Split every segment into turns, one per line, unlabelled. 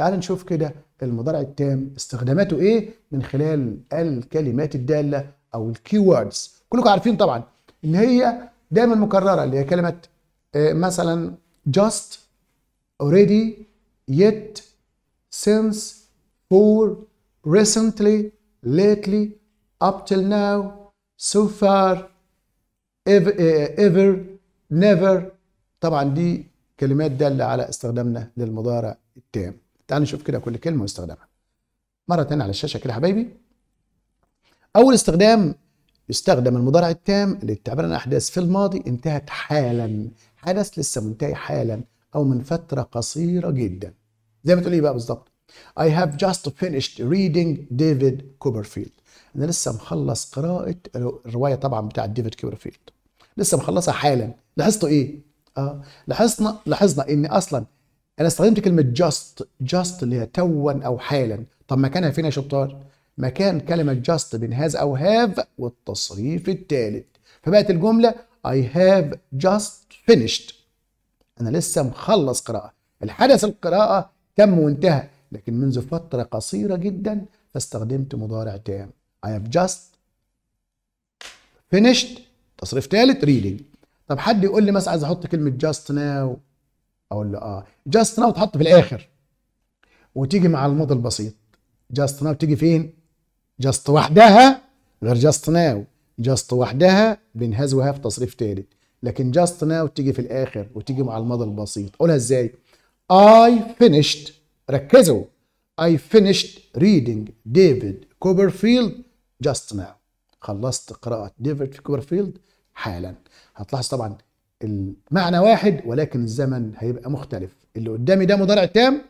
تعال نشوف كده المضارع التام استخداماته ايه من خلال الكلمات الداله او الكي ووردز كلكم عارفين طبعا اللي هي دايما مكرره اللي هي كلمه آه، مثلا just already yet since for recently lately up till now so far ever, آه، ever never طبعا دي كلمات داله على استخدامنا للمضارع التام تعال نشوف كده كل كلمه واستخدامها مره ثانيه على الشاشه كده حبايبي اول استخدام يستخدم المضارع التام للتعبير عن احداث في الماضي انتهت حالا حدث لسه منتهي حالا او من فتره قصيره جدا زي ما تقول ايه بقى بالظبط I have just finished reading David Copperfield انا لسه مخلص قراءه الروايه طبعا بتاعه ديفيد كوبرفيلد لسه مخلصها حالا لاحظتوا ايه اه لاحظنا لاحظنا ان اصلا انا استخدمت كلمه جاست جاست اللي هي توا او حالا طب مكانها فين يا شطار مكان كلمه جاست بين هاز او هاف والتصريف الثالث فبقت الجمله I have just finished انا لسه مخلص قراءه الحدث القراءه تم وانتهى لكن منذ فتره قصيره جدا فاستخدمت مضارع تام I have just finished تصريف ثالث reading طب حد يقول لي مثلا عايز احط كلمه جاست ناو اقول له اه جاست ناو تحط في الاخر وتيجي مع الماضي البسيط جاست ناو تيجي فين جاست وحدها غير جاست ناو جاست وحدها وها في تصريف ثالث لكن جاست ناو تيجي في الاخر وتيجي مع الماضي البسيط قولها ازاي I finished ركزوا I finished reading ديفيد كوبرفيلد جاست ناو خلصت قراءة ديفيد كوبرفيلد حالا هتلاحظ طبعا المعنى واحد ولكن الزمن هيبقى مختلف اللي قدامي ده مضارع تام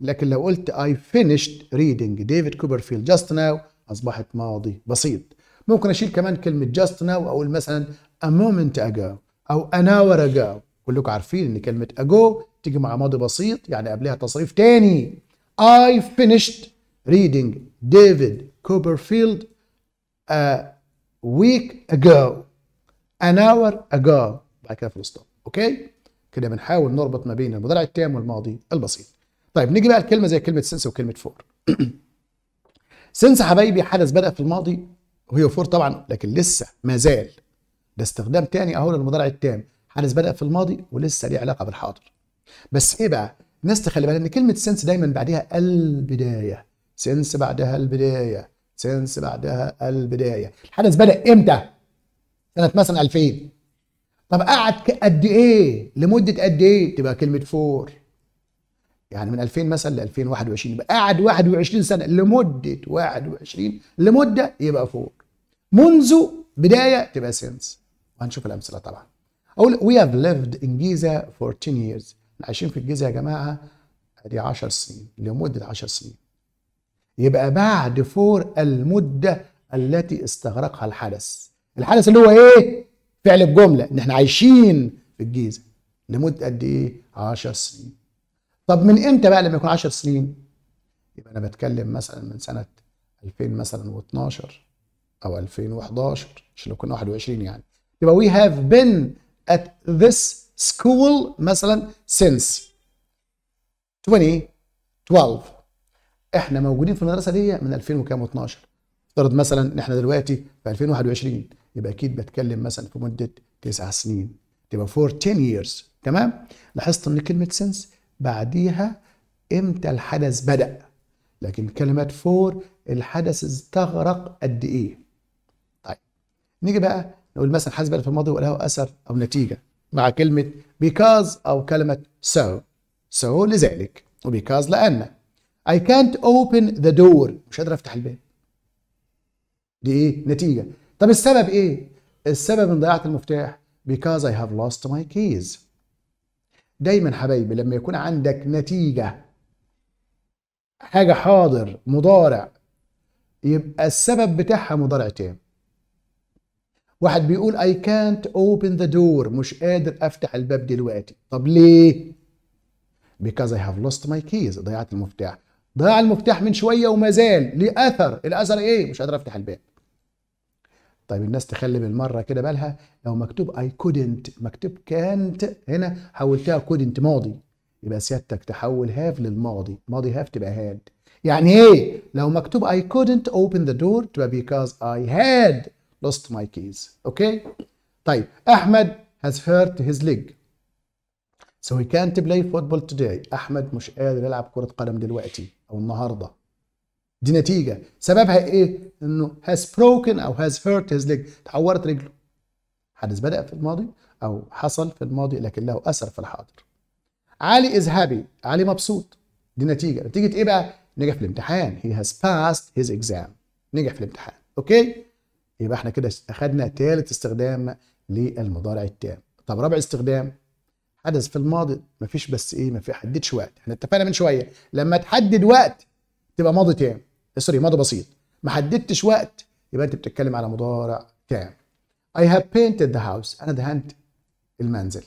لكن لو قلت I finished reading ديفيد كوبرفيلد just now أصبحت ماضي بسيط ممكن أشيل كمان كلمة just now وأقول مثلا a moment ago أو an hour ago كلكم عارفين إن كلمة ago تيجي مع ماضي بسيط يعني قبلها تصريف تاني I finished reading David Copperfield a week ago an hour ago يبقى كده في الوسطى اوكي كده بنحاول نربط ما بين المضارع التام والماضي البسيط طيب نيجي بقى لكلمه زي كلمه سنس وكلمه فور سنس حبايبي حدث بدا في الماضي وهي فور طبعا لكن لسه ما زال ده استخدام تاني اهو للمضارع التام حدث بدا في الماضي ولسه ليه علاقه بالحاضر بس ايه بقى الناس تخلي بالها ان كلمه سنس دايما بعدها البدايه سنس بعدها البدايه سنس بعدها البدايه الحدث بدا امتى سنه مثلا 2000 طب قعد قد ايه لمده قد ايه تبقى كلمه فور يعني من 2000 مثلا ل 2021 يبقى قعد 21 سنه لمده 21 لمده يبقى فور منذ بدايه تبقى سينس وهنشوف الامثله طبعا اقول وي هاف ليفد ان جيزا فور 10 ييرز عايشين في الجيزه يا جماعه دي 10 سنين لمده 10 سنين يبقى بعد فور المده التي استغرقها الحدث الحدث اللي هو ايه فعل الجمله ان احنا عايشين في الجيزه لمده قد ايه 10 سنين طب من امتى بقى لما يكون 10 سنين يبقى انا بتكلم مثلا من سنه 2000 مثلا و12 او 2011 عشان لو كنا 21 يعني يبقى وي هاف بين ات ذيس سكول مثلا سينس 2012 احنا موجودين في المدرسه دي من 2000 وكام 12 افترض مثلا ان احنا دلوقتي في 2021 يبقى اكيد بتكلم مثلا في مده تسع سنين تبقى فور 10 years تمام لاحظت ان كلمه سنس بعديها امتى الحدث بدا لكن كلمه فور الحدث استغرق قد ايه طيب نيجي بقى نقول مثلا حدث بدا في الماضي وله اثر او نتيجه مع كلمه because او كلمه so so لذلك وبيكاز لان I can't open the door مش قادر افتح الباب دي ايه نتيجه طب السبب ايه؟ السبب ان ضيعت المفتاح because I have lost my keys دايما حبايبي لما يكون عندك نتيجة حاجة حاضر مضارع يبقى السبب بتاعها مضارع تام واحد بيقول I can't open the door مش قادر افتح الباب دلوقتي طب ليه؟ because I have lost my keys ضيعت المفتاح ضيع المفتاح من شوية وما زال ليه أثر الأثر إيه؟ مش قادر أفتح الباب طيب الناس تخلي بالمره كده بالها لو مكتوب اي كودنت مكتوب كانت هنا حولتها كودنت ماضي يبقى سيادتك تحول هاف للماضي ماضي هاف تبقى هاد يعني ايه لو مكتوب I couldn't open the door تبقى because I had lost my keys اوكي طيب احمد has hurt his leg so he can't play football today احمد مش قادر يلعب كرة قدم دلوقتي او النهارده دي نتيجه سببها ايه انه has broken او has hurt his leg تعورت رجله حدث بدا في الماضي او حصل في الماضي لكن له اثر في الحاضر علي is happy علي مبسوط دي نتيجه نتيجه ايه بقى نجح في الامتحان he has passed his exam نجح في الامتحان اوكي يبقى احنا كده اخدنا ثالث استخدام للمضارع التام طب رابع استخدام حدث في الماضي مفيش بس ايه ما في حددش وقت احنا اتفقنا من شويه لما تحدد وقت تبقى ماضي تام سوري eh, ماضي بسيط ما حددتش وقت يبقى انت بتتكلم على مضارع تام I have painted the house انا دهنت المنزل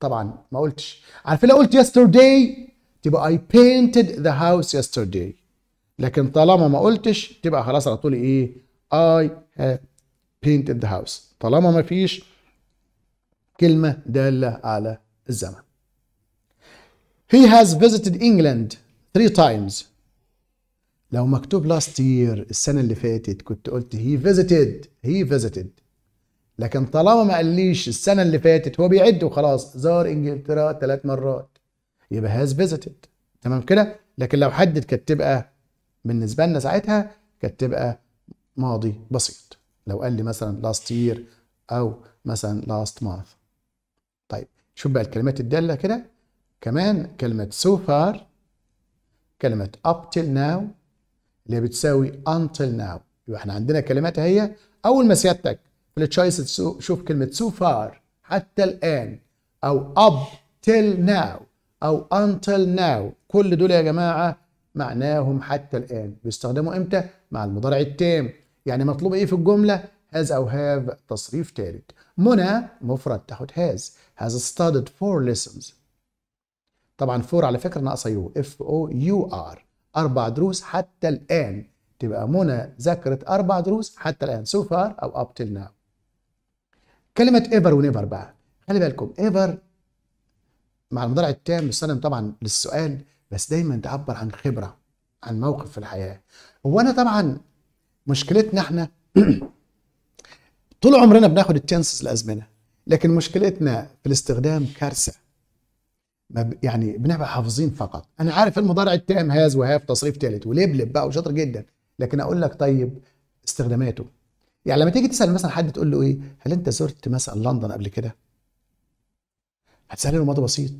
طبعا ما قلتش عارف لو قلت yesterday تبقى I painted the house yesterday لكن طالما ما قلتش تبقى خلاص على طول ايه I have painted the house طالما ما فيش كلمة دالة على الزمن He has visited England three times لو مكتوب لاست يير السنة اللي فاتت كنت قلت هي فيزيتد هي فيزيتد لكن طالما ما قاليش السنة اللي فاتت هو بيعد وخلاص زار انجلترا ثلاث مرات يبقى هاز فيزيتد تمام كده لكن لو حدد كانت تبقى بالنسبة لنا ساعتها كانت تبقى ماضي بسيط لو قال لي مثلا لاست يير او مثلا لاست مانث طيب شوف بقى الكلمات الدالة كده كمان كلمة so far كلمة up till now اللي بتساوي until now يبقى احنا عندنا كلمات هي اول ما سيادتك في التشويس شوف كلمه so far حتى الان او up till now او until now كل دول يا جماعه معناهم حتى الان بيستخدموا امتى مع المضارع التام يعني مطلوب ايه في الجمله has او have تصريف ثالث منى مفرد تاخد has has studied four lessons طبعا فور على فكره ناقصه يو اف او يو ار أربع دروس حتى الآن تبقى منى ذكرت أربع دروس حتى الآن so far أو up till now كلمة ever ونيفر بقى خلي بالكم ever مع المضارع التام مستلم طبعا للسؤال بس دايما تعبر عن خبرة عن موقف في الحياة هو أنا طبعا مشكلتنا احنا طول عمرنا بناخد التنسز الازمنه لكن مشكلتنا في الاستخدام كارثه يعني بنبقى حافظين فقط انا عارف المضارع التام هاز وهاف تصريف ثالث ولبلب بقى وشاطر جدا لكن اقول لك طيب استخداماته يعني لما تيجي تسال مثلا حد تقول له ايه هل انت زرت مثلا لندن قبل كده هتساله الماضي بسيط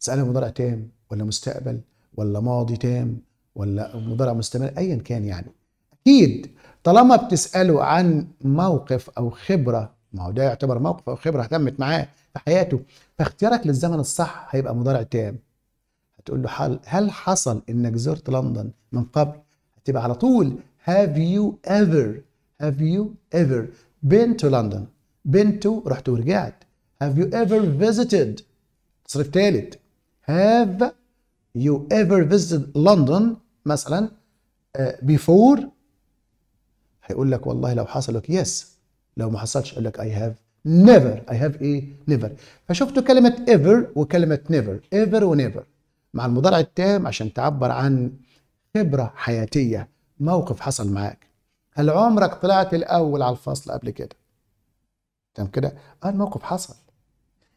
تساله مضارع تام ولا مستقبل ولا ماضي تام ولا مضارع مستمر ايا كان يعني اكيد طالما بتساله عن موقف او خبره ما هو ده يعتبر موقف او خبره تمت معاه في حياته فاختيارك للزمن الصح هيبقى مضارع تام هتقول له حل هل حصل انك زرت لندن من قبل هتبقى على طول have you ever have you ever been to London been to رحت ورجعت have you ever visited تصريف ثالث have you ever visited London مثلا آه، before هيقول لك والله لو حصل لك yes لو ما حصلش يقول لك I have never I have a never فشفتوا كلمة ever وكلمة never ever و never مع المضارع التام عشان تعبر عن خبرة حياتية موقف حصل معاك هل عمرك طلعت الأول على الفصل قبل كده تمام كده اه الموقف حصل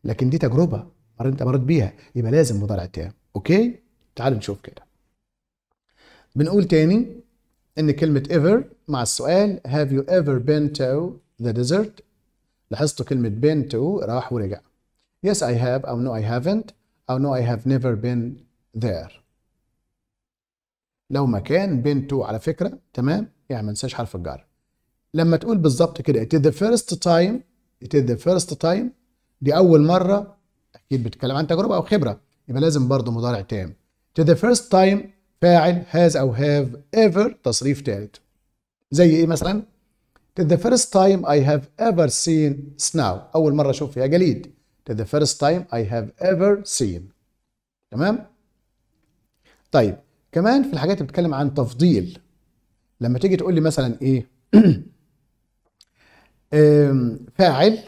لكن دي تجربة انت مريت بيها يبقى لازم مضارع تام اوكي تعالوا نشوف كده بنقول تاني ان كلمة ever مع السؤال have you ever been to the desert لاحظتوا كلمة been to راح ورجع yes I have أو no I haven't أو no I have never been there لو مكان been to على فكرة تمام يعني ما ننساش حرف الجر لما تقول بالظبط كده it is the first time it is the first time دي أول مرة أكيد بتتكلم عن تجربة أو خبرة يبقى لازم برضه مضارع تام is the first time فاعل has أو have ever تصريف ثالث زي إيه مثلا To the first time I have ever seen snow أول مرة أشوف فيها جليد To the first time I have ever seen تمام؟ طيب كمان في الحاجات اللي بتتكلم عن تفضيل لما تيجي تقول لي مثلا إيه فاعل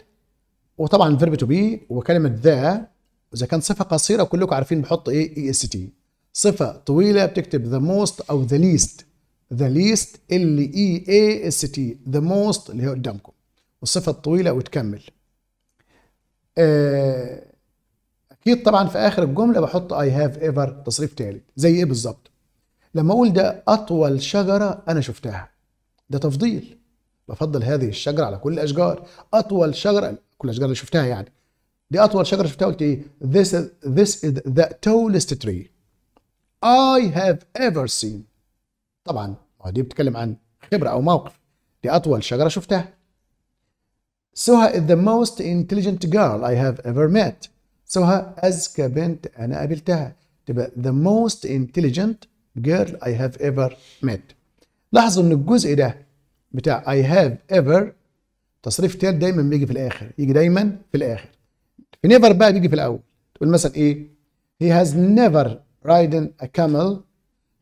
وطبعا فيرب تو بي وكلمة ذا إذا كانت صفة قصيرة كلكم عارفين بحط إيه إي اس تي صفة طويلة بتكتب the most أو the least the least ال e a s t the most اللي هي قدامكم الصفه الطويله وتكمل آه، اكيد طبعا في اخر الجمله بحط اي هاف ايفر تصريف ثالث زي ايه بالظبط لما اقول ده اطول شجره انا شفتها ده تفضيل بفضل هذه الشجره على كل الاشجار اطول شجره كل الاشجار اللي شفتها يعني دي اطول شجره شفتها قلت ايه this is, this is the tallest tree I have ever seen طبعا دي بتتكلم عن خبره او موقف دي اطول شجره شفتها سوها is the most intelligent girl I have ever met سوها أذكى بنت أنا قابلتها تبقى the most intelligent girl I have ever met لاحظوا إن الجزء ده بتاع I have ever تصريف تال دايما بيجي في الآخر يجي دايما في الآخر في never بقى بيجي في الأول تقول مثلا إيه he has never ridden a camel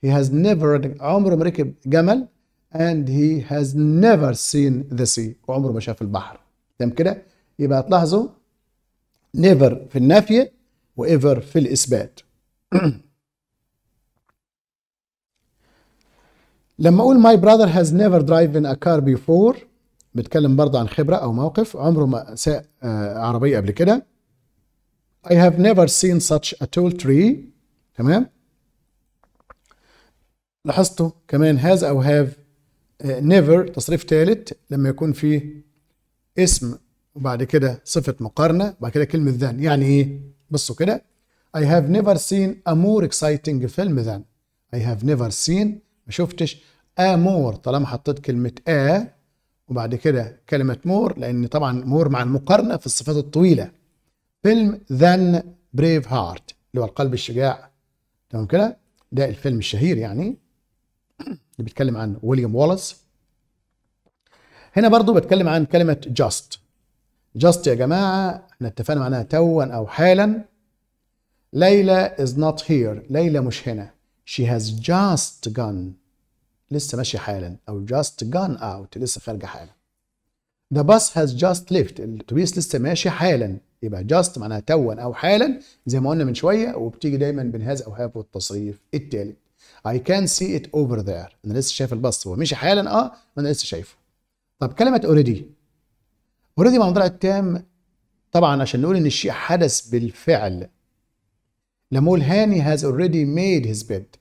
he has never عمره ما ركب جمل and he has never seen the sea وعمره ما شاف البحر تمام كده يبقى هتلاحظوا never في النافية وever في الإثبات لما أقول my brother has never driven a car before بتكلم برضه عن خبرة أو موقف عمره ما ساق آه، عربية قبل كده I have never seen such a tall tree تمام لاحظتوا كمان هاز أو هاف آه، نيفر تصريف ثالث لما يكون فيه اسم وبعد كده صفة مقارنة وبعد كده كلمة ذان يعني إيه؟ بصوا كده I have never seen a more exciting film than I have never seen ما شفتش a more طالما حطيت كلمة a وبعد كده كلمة more لأن طبعا more مع المقارنة في الصفات الطويلة فيلم than brave heart اللي هو القلب الشجاع تمام كده ده الفيلم الشهير يعني اللي بيتكلم عن ويليام والاس هنا برضو بتكلم عن كلمة جاست جاست يا جماعة احنا اتفقنا معناها توا أو حالا ليلى is not here ليلى مش هنا she has just gone لسه ماشية حالا أو just gone out لسه خارجة حالا the bus has just left الأتوبيس لسه ماشي حالا يبقى just معناها توا أو حالا زي ما قلنا من شوية وبتيجي دايما بين هذا أو هاب والتصريف التالي I can see it over there انا لسه شايف الباص هو مشي حالا اه انا لسه شايفه طب كلمه already already مع التام طبعا عشان نقول ان الشيء حدث بالفعل لما هاني has already made his bed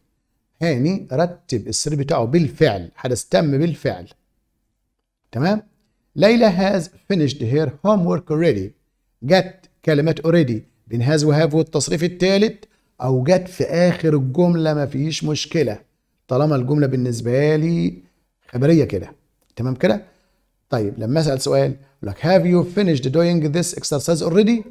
هاني رتب السرير بتاعه بالفعل حدث تم بالفعل تمام ليلى has finished her homework already جت كلمات already بين has have والتصريف الثالث او جت في اخر الجمله ما فيش مشكله طالما الجمله بالنسبه لي خبريه كده تمام كده طيب لما اسال سؤال لك هاف يو فينيشد دوينج ذس اكسرسايز اوريدي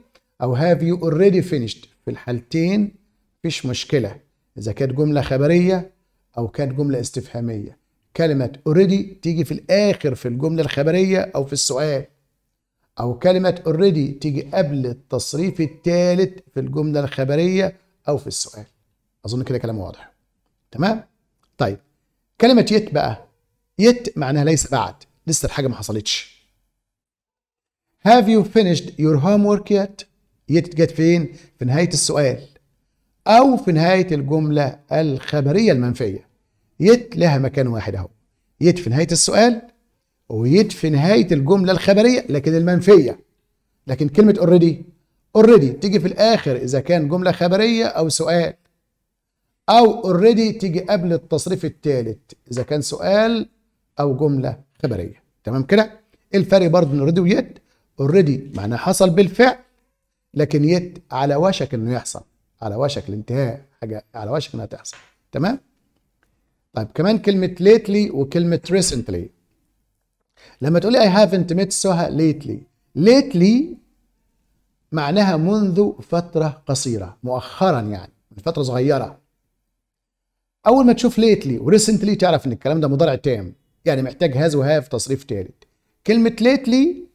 او هاف يو اوريدي فينيشد في الحالتين مفيش مشكله اذا كانت جمله خبريه او كانت جمله استفهاميه كلمه اوريدي تيجي في الاخر في الجمله الخبريه او في السؤال او كلمه اوريدي تيجي قبل التصريف الثالث في الجمله الخبريه أو في السؤال أظن كده كلام واضح تمام طيب كلمة يت بقى يت معناها ليس بعد لسه الحاجة ما حصلتش Have you finished your homework yet؟ يت جت فين؟ في نهاية السؤال أو في نهاية الجملة الخبرية المنفية يت لها مكان واحد أهو يت في نهاية السؤال ويت في نهاية الجملة الخبرية لكن المنفية لكن كلمة اوريدي اوريدي تيجي في الاخر اذا كان جمله خبريه او سؤال او اوريدي تيجي قبل التصريف الثالث اذا كان سؤال او جمله خبريه تمام كده ايه الفرق برضه بين اوريدي ويت اوريدي معناه حصل بالفعل لكن يت على وشك انه يحصل على وشك الانتهاء حاجه على وشك انها تحصل تمام طيب كمان كلمه ليتلي وكلمه ريسنتلي لما تقولي I haven't met Soha lately lately معناها منذ فترة قصيرة مؤخرا يعني من فترة صغيرة أول ما تشوف ليتلي وريسنتلي تعرف إن الكلام ده مضارع تام يعني محتاج هاز وهاف تصريف تالت كلمة ليتلي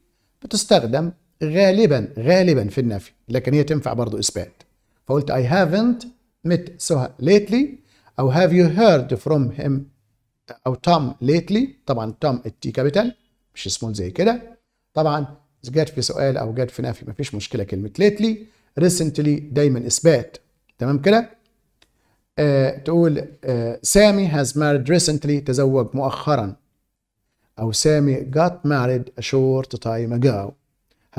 بتستخدم غالبا غالبا في النفي لكن هي تنفع برضو إثبات فقلت I haven't met سهى lately أو have you heard from him أو توم ليتلي طبعا توم التي كابيتال مش سمول زي كده طبعا جت في سؤال او جت في نفي مفيش مشكله كلمه ليتلي ريسنتلي دايما اثبات تمام كده آه تقول آه سامي هاز married ريسنتلي تزوج مؤخرا او سامي got married a short time ago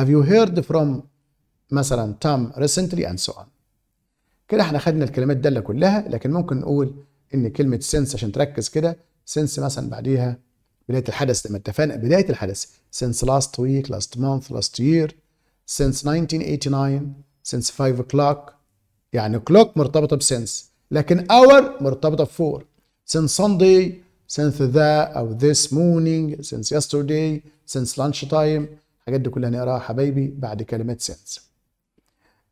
have you heard from مثلا Tom recently and so on كده احنا خدنا الكلمات دالة كلها لكن ممكن نقول ان كلمة since عشان تركز كده since مثلا بعديها بدايه الحدث لما اتفقنا بدايه الحدث since last week last month last year since 1989 since 5 o'clock يعني clock مرتبطه ب since لكن hour مرتبطه بفور since Sunday since the او this morning since yesterday since lunch time الحاجات دي كلها هنقراها حبايبي بعد كلمة since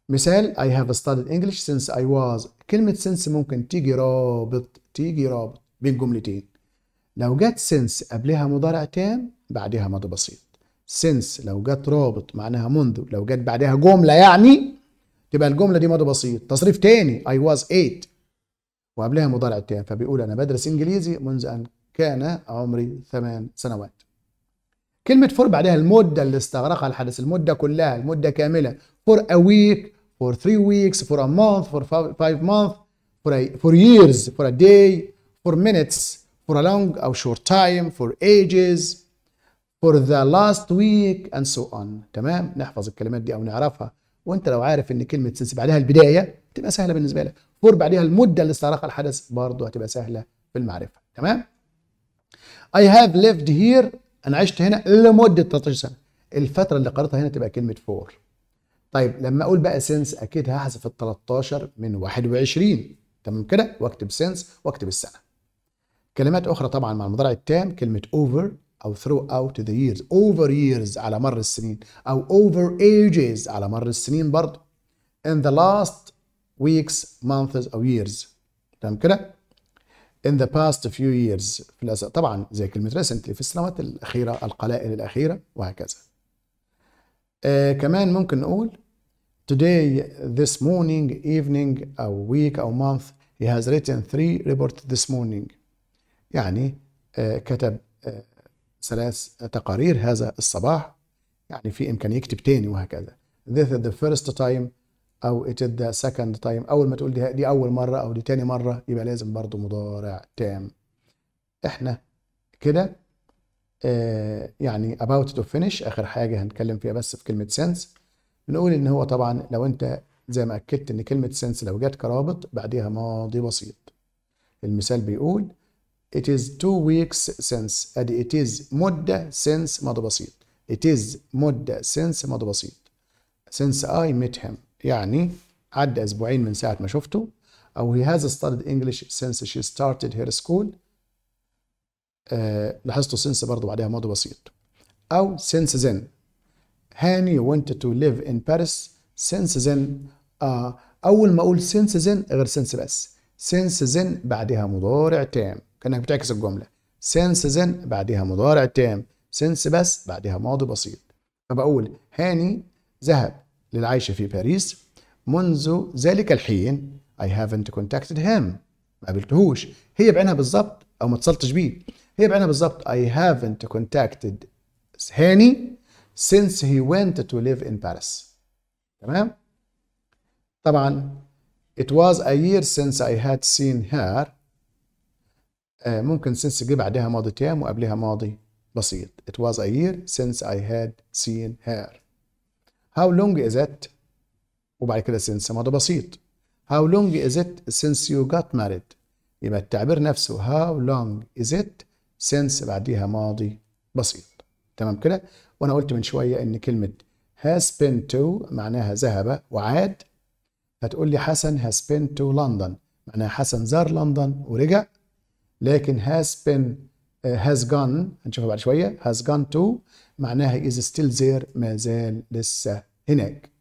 مثال I have studied English since I was كلمة since ممكن تيجي رابط تيجي رابط بين جملتين لو جت سنس قبلها مضارع تام بعدها ماضي بسيط سنس لو جت رابط معناها منذ لو جت بعدها جملة يعني تبقى الجملة دي ماضي بسيط تصريف تاني I was ايت وقبلها مضارع تام فبيقول أنا بدرس إنجليزي منذ أن كان عمري ثمان سنوات كلمة فور بعدها المدة اللي استغرقها الحدث المدة كلها المدة كاملة for a week for three weeks for a month for five months for a for years for a day for minutes for a long أو short time for ages for the last week and so on تمام نحفظ الكلمات دي أو نعرفها وأنت لو عارف إن كلمة since بعدها البداية تبقى سهلة بالنسبة لك for بعدها المدة اللي استغرق الحدث برضه هتبقى سهلة في المعرفة تمام I have lived here أنا عشت هنا لمدة 13 سنة الفترة اللي قرأتها هنا تبقى كلمة for طيب لما أقول بقى سنس أكيد هحذف ال 13 من 21 تمام كده واكتب سنس واكتب السنة كلمات أخرى طبعا مع المضارع التام كلمة over أو throughout the years over years على مر السنين أو over ages على مر السنين برضه in the last weeks months أو years تمام كده in the past few years في طبعا زي كلمة recently في السنوات الأخيرة القلائل الأخيرة وهكذا آه كمان ممكن نقول today this morning evening أو week أو month he has written three reports this morning يعني آه، كتب آه، ثلاث تقارير هذا الصباح يعني في إمكان يكتب تاني وهكذا this is the first time أو it is the second time أول ما تقول دي, دي أول مرة أو دي تاني مرة يبقى لازم برضو مضارع تام إحنا كده آه، يعني about to finish آخر حاجة هنتكلم فيها بس في كلمة sense بنقول إن هو طبعا لو أنت زي ما أكدت إن كلمة sense لو جت كرابط بعديها ماضي بسيط المثال بيقول It is two weeks since ادي it is مدة since ماضي بسيط It is مدة since ماضي بسيط Since I met him يعني عدى أسبوعين من ساعة ما شفته أو he has studied English since she started her school آه لاحظتوا since برضه بعدها ماضي بسيط أو since then هاني wanted to live in Paris since then آه أول ما أقول since then غير since بس since then بعدها مضارع تام كانك بتعكس الجمله since then بعدها مضارع تام since بس بعدها ماضي بسيط فبقول هاني ذهب للعيش في باريس منذ ذلك الحين I haven't contacted him ما قابلتهوش هي بعينها بالظبط او ما اتصلتش بيه هي بعينها بالظبط I haven't contacted هاني since he went to live in Paris تمام طبعا it was a year since I had seen her آه، ممكن since جه بعدها ماضي تام وقبلها ماضي بسيط it was a year since I had seen her how long is it وبعد كده since ماضي بسيط how long is it since you got married يبقى التعبير نفسه how long is it since بعديها ماضي بسيط تمام كده وانا قلت من شويه ان كلمه has been to معناها ذهب وعاد هتقول لي حسن has been to لندن معناها حسن زار لندن ورجع لكن has been uh, has gone هنشوفها بعد شويه has gone to معناها is still there ما زال لسه هناك